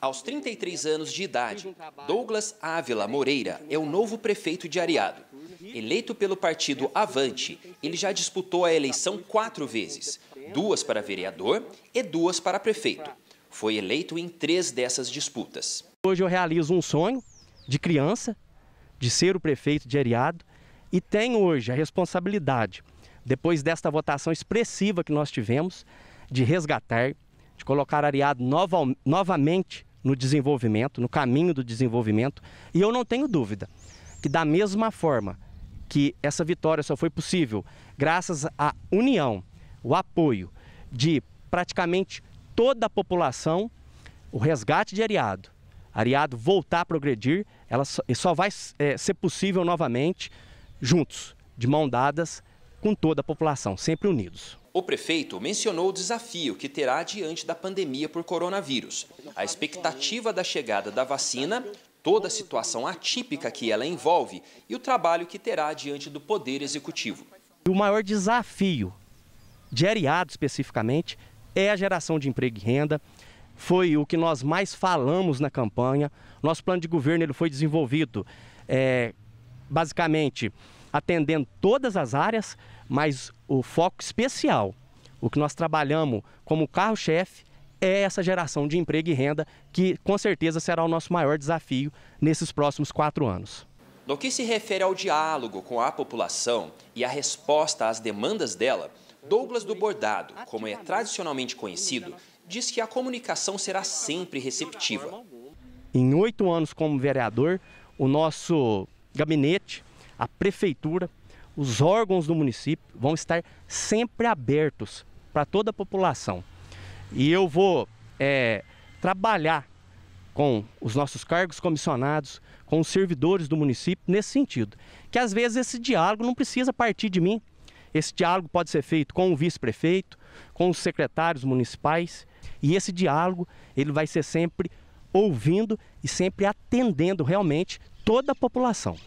Aos 33 anos de idade, Douglas Ávila Moreira é o novo prefeito de Areado. Eleito pelo partido Avante, ele já disputou a eleição quatro vezes, duas para vereador e duas para prefeito. Foi eleito em três dessas disputas. Hoje eu realizo um sonho de criança, de ser o prefeito de Areado, e tenho hoje a responsabilidade, depois desta votação expressiva que nós tivemos, de resgatar de colocar Ariado nova, novamente no desenvolvimento, no caminho do desenvolvimento. E eu não tenho dúvida que, da mesma forma que essa vitória só foi possível graças à união, o apoio de praticamente toda a população, o resgate de Ariado, Ariado voltar a progredir, ela só, só vai é, ser possível novamente juntos, de mão dadas, com toda a população, sempre unidos. O prefeito mencionou o desafio que terá diante da pandemia por coronavírus, a expectativa da chegada da vacina, toda a situação atípica que ela envolve e o trabalho que terá diante do Poder Executivo. O maior desafio de especificamente é a geração de emprego e renda. Foi o que nós mais falamos na campanha. Nosso plano de governo ele foi desenvolvido é, basicamente atendendo todas as áreas, mas o foco especial, o que nós trabalhamos como carro-chefe, é essa geração de emprego e renda, que com certeza será o nosso maior desafio nesses próximos quatro anos. No que se refere ao diálogo com a população e a resposta às demandas dela, Douglas do Bordado, como é tradicionalmente conhecido, diz que a comunicação será sempre receptiva. Em oito anos como vereador, o nosso gabinete a prefeitura, os órgãos do município vão estar sempre abertos para toda a população. E eu vou é, trabalhar com os nossos cargos comissionados, com os servidores do município nesse sentido. Que às vezes esse diálogo não precisa partir de mim. Esse diálogo pode ser feito com o vice-prefeito, com os secretários municipais e esse diálogo ele vai ser sempre ouvindo e sempre atendendo realmente toda a população.